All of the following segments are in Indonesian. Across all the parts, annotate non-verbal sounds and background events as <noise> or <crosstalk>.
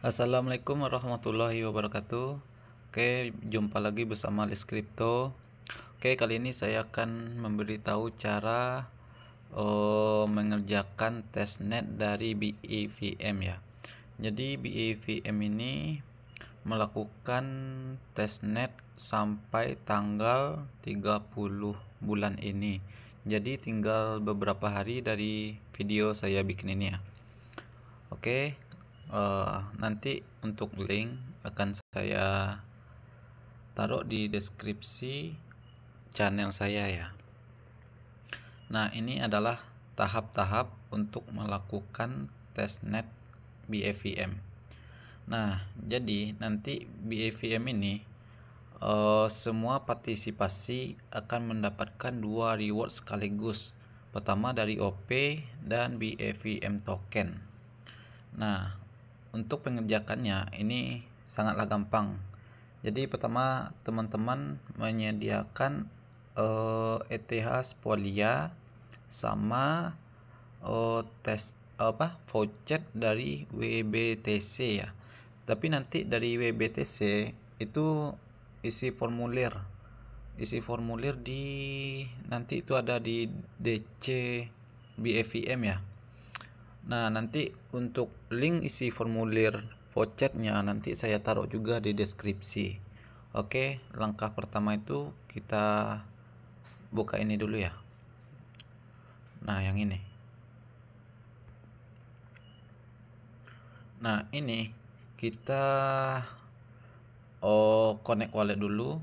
Assalamualaikum warahmatullahi wabarakatuh Oke jumpa lagi bersama Liskripto. Crypto Oke kali ini saya akan memberitahu cara uh, mengerjakan testnet dari BEVM ya Jadi BEVM ini melakukan testnet sampai tanggal 30 bulan ini Jadi tinggal beberapa hari dari video saya bikin ini ya Oke uh, nanti untuk link akan saya taruh di deskripsi channel saya ya nah ini adalah tahap-tahap untuk melakukan testnet BAVM nah jadi nanti BAVM ini uh, semua partisipasi akan mendapatkan dua reward sekaligus pertama dari OP dan BAVM token nah untuk pengerjakannya ini sangatlah gampang jadi pertama teman-teman menyediakan uh, eh, ETH spolia sama uh, tes apa voucher dari WBTC ya tapi nanti dari WBTC itu isi formulir isi formulir di nanti itu ada di DC BFM ya Nah, nanti untuk link isi formulir vouchernya nanti saya taruh juga di deskripsi. Oke, langkah pertama itu kita buka ini dulu ya. Nah, yang ini. Nah, ini kita oh connect wallet dulu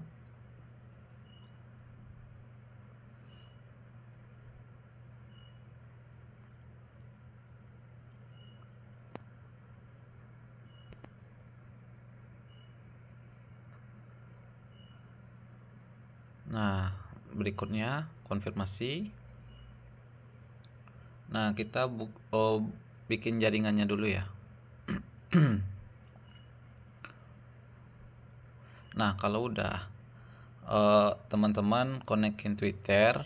berikutnya konfirmasi nah kita bu oh, bikin jaringannya dulu ya <clears throat> nah kalau udah eh, teman-teman uh, teman twitter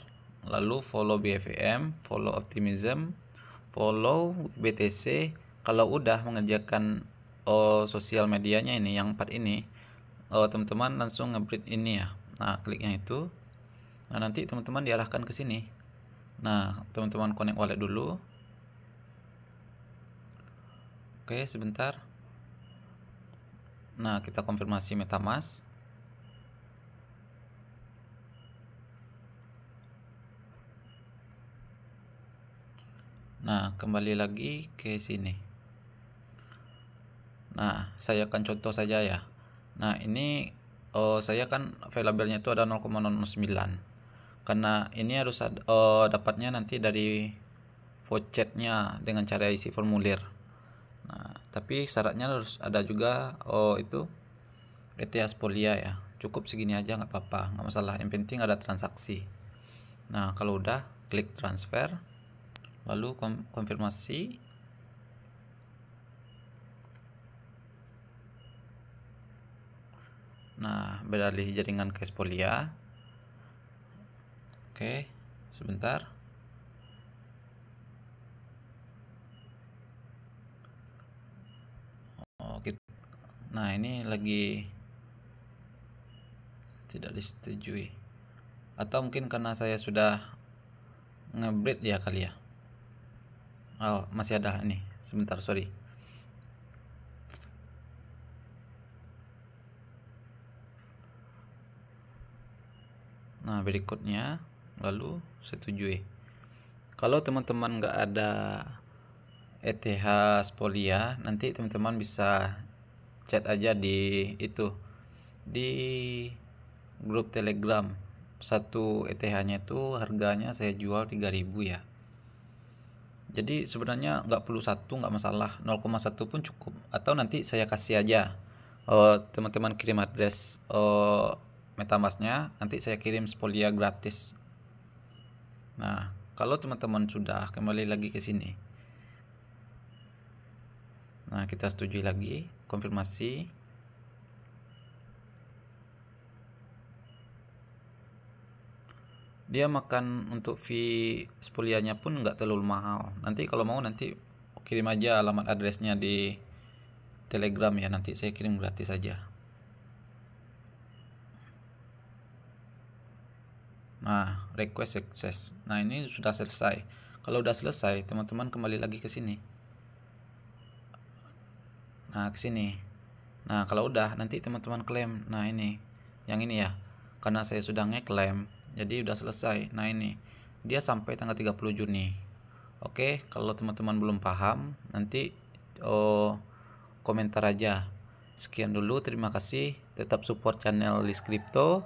lalu follow BFM follow optimism follow BTC kalau udah mengerjakan uh, sosial medianya ini yang empat ini oh, teman-teman uh, langsung nge ini ya nah kliknya itu Nah, nanti teman-teman diarahkan ke sini. Nah, teman-teman connect wallet dulu. Oke, sebentar. Nah, kita konfirmasi MetaMask. Nah, kembali lagi ke sini. Nah, saya akan contoh saja ya. Nah, ini oh, saya kan available-nya itu ada 0,009 karena ini harus uh, dapatnya nanti dari vouchernya dengan cara isi formulir nah tapi syaratnya harus ada juga oh itu ETH polia ya cukup segini aja nggak apa-apa nggak masalah yang penting ada transaksi nah kalau udah klik transfer lalu konfirmasi nah beralih jaringan ke Spolia Oke, sebentar. Oke. Oh, nah, ini lagi tidak disetujui. Atau mungkin karena saya sudah ngebreed ya kali ya. Oh, masih ada ini. Sebentar, sorry. Nah, berikutnya lalu setujui kalau teman-teman nggak ada ETH Spolia nanti teman-teman bisa chat aja di itu di grup telegram satu ETH nya itu harganya saya jual 3000 ya jadi sebenarnya nggak perlu satu nggak masalah 0,1 pun cukup atau nanti saya kasih aja oh, teman-teman uh, kirim address oh, metamasknya nanti saya kirim spolia gratis Nah, kalau teman-teman sudah kembali lagi ke sini. Nah, kita setuju lagi, konfirmasi. Dia makan untuk fee spolianya pun nggak terlalu mahal. Nanti kalau mau nanti kirim aja alamat addressnya di Telegram ya nanti saya kirim gratis saja. Nah, request success. Nah, ini sudah selesai. Kalau sudah selesai, teman-teman kembali lagi ke sini. Nah, ke sini. Nah, kalau udah nanti teman-teman klaim. Nah, ini. Yang ini ya. Karena saya sudah ngeklaim, jadi udah selesai. Nah, ini. Dia sampai tanggal 30 Juni. Oke, kalau teman-teman belum paham, nanti oh komentar aja. Sekian dulu, terima kasih. Tetap support channel Liskripto. Crypto